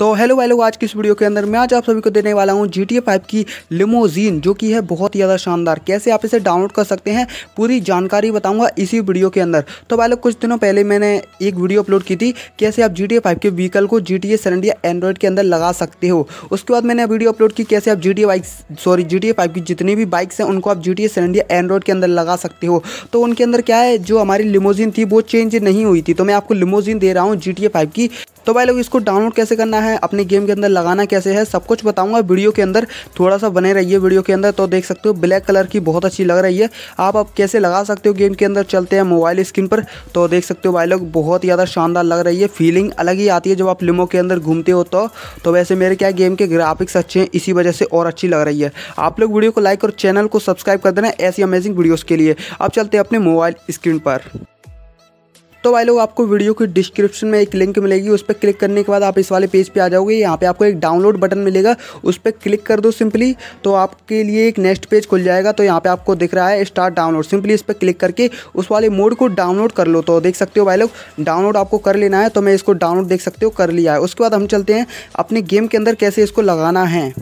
तो hello hello आज की इस वीडियो के अंदर मैं आज आप सभी को देने वाला हूं जी टी फाइव की लिमोजीन जो कि है बहुत ही ज़्यादा शानदार कैसे आप इसे डाउनलोड कर सकते हैं पूरी जानकारी बताऊंगा इसी वीडियो के अंदर तो भाई लोग कुछ दिनों पहले मैंने एक वीडियो अपलोड की थी कैसे आप जी टी फाइव के व्हीकल को जी टी ए या एंड्रॉयड के अंदर लगा सकते हो उसके बाद मैंने वीडियो अपलोड की कैसे आप G T bike sorry G T five की जितनी भी बाइक्स हैं उनको आप जी टी ए या एंड्रॉयड के अंदर लगा सकते हो तो उनके अंदर क्या है जो हमारी लिमोजीन थी वो चेंज नहीं हुई थी तो मैं आपको लिमोजीन दे रहा हूँ जी टी फाइव की तो भाई लोग इसको डाउनलोड कैसे करना है अपने गेम के अंदर लगाना कैसे है सब कुछ बताऊँगा वीडियो के अंदर थोड़ा सा बने रहिए वीडियो के अंदर तो देख सकते हो ब्लैक कलर की बहुत अच्छी लग रही है आप अब कैसे लगा सकते हो गेम के अंदर चलते हैं मोबाइल स्क्रीन पर तो देख सकते हो भाई लोग बहुत ज़्यादा शानदार लग रही है फीलिंग अलग ही आती है जब आप लिमो के अंदर घूमते हो तो, तो वैसे मेरे क्या गेम के ग्राफिक्स अच्छे हैं इसी वजह से और अच्छी लग रही है आप लोग वीडियो को लाइक और चैनल को सब्सक्राइब कर देना ऐसी अमेजिंग वीडियोज़ के लिए अब चलते हैं अपने मोबाइल स्क्रीन पर तो भाई लोग आपको वीडियो की डिस्क्रिप्शन में एक लिंक मिलेगी उस पर क्लिक करने के बाद आप इस वाले पेज पे आ जाओगे यहाँ पे आपको एक डाउनलोड बटन मिलेगा उस पर क्लिक कर दो सिंपली तो आपके लिए एक नेक्स्ट पेज खुल जाएगा तो यहाँ पे आपको दिख रहा है स्टार्ट डाउनलोड सिंपली इस पर क्लिक करके उस वाले मोड को डाउनलोड कर लो तो देख सकते हो भाई लोग डाउनलोड आपको कर लेना है तो मैं इसको डाउनलोड देख सकते हो कर लिया है उसके बाद हम चलते हैं अपने गेम के अंदर कैसे इसको लगाना है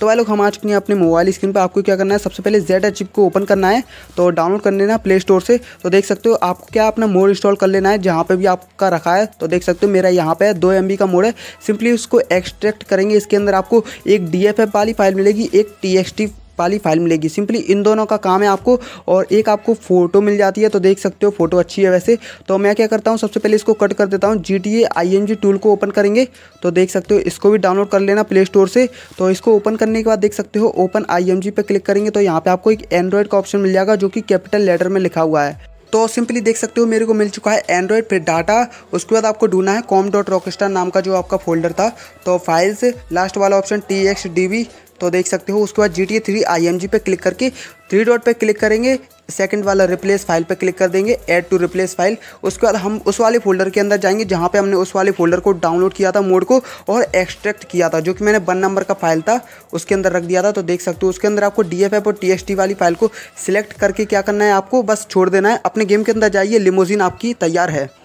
तो वह लोग हम आ चुके हैं अपने मोबाइल स्क्रीन पर आपको क्या करना है सबसे पहले जेड एच को ओपन करना है तो डाउनलोड कर लेना प्ले स्टोर से तो देख सकते हो आपको क्या अपना मोड इंस्टॉल कर लेना है जहाँ पर भी आपका रखा है तो देख सकते हो मेरा यहाँ पर दो एम का मोड है सिंपली उसको एक्सट्रैक्ट करेंगे इसके अंदर आपको एक डी वाली फाइल मिलेगी एक टी वाली फाइल मिलेगी सिंपली इन दोनों का काम है आपको और एक आपको फ़ोटो मिल जाती है तो देख सकते हो फ़ोटो अच्छी है वैसे तो मैं क्या करता हूँ सबसे पहले इसको कट कर देता हूँ जी टी ए टूल को ओपन करेंगे तो देख सकते हो इसको भी डाउनलोड कर लेना प्ले स्टोर से तो इसको ओपन करने के बाद देख सकते हो ओपन आई एम जी पर क्लिक करेंगे तो यहाँ पर आपको एक एंड्रॉयड का ऑप्शन मिल जाएगा जो कि कैपिटल लेटर में लिखा हुआ है तो सिंपली देख सकते हो मेरे को मिल चुका है एंड्रॉयड फिर डाटा उसके बाद आपको ढूंढना है कॉम डॉट रॉकस्टार नाम का जो आपका फोल्डर था तो फाइल्स लास्ट वाला option T X D V तो देख सकते हो उसके बाद G T A three I M G पे क्लिक करके थ्री डॉट पे क्लिक करेंगे सेकंड वाला रिप्लेस फाइल पे क्लिक कर देंगे ऐड टू रिप्लेस फाइल उसके बाद हम उस वाले फोल्डर के अंदर जाएंगे जहाँ पे हमने उस वाले फोल्डर को डाउनलोड किया था मोड को और एक्सट्रैक्ट किया था जो कि मैंने वन नंबर का फाइल था उसके अंदर रख दिया था तो देख सकते हो उसके अंदर आपको डी और टी वाली फाइल को सिलेक्ट करके क्या करना है आपको बस छोड़ देना है अपने गेम के अंदर जाइए लिमोजिन आपकी तैयार है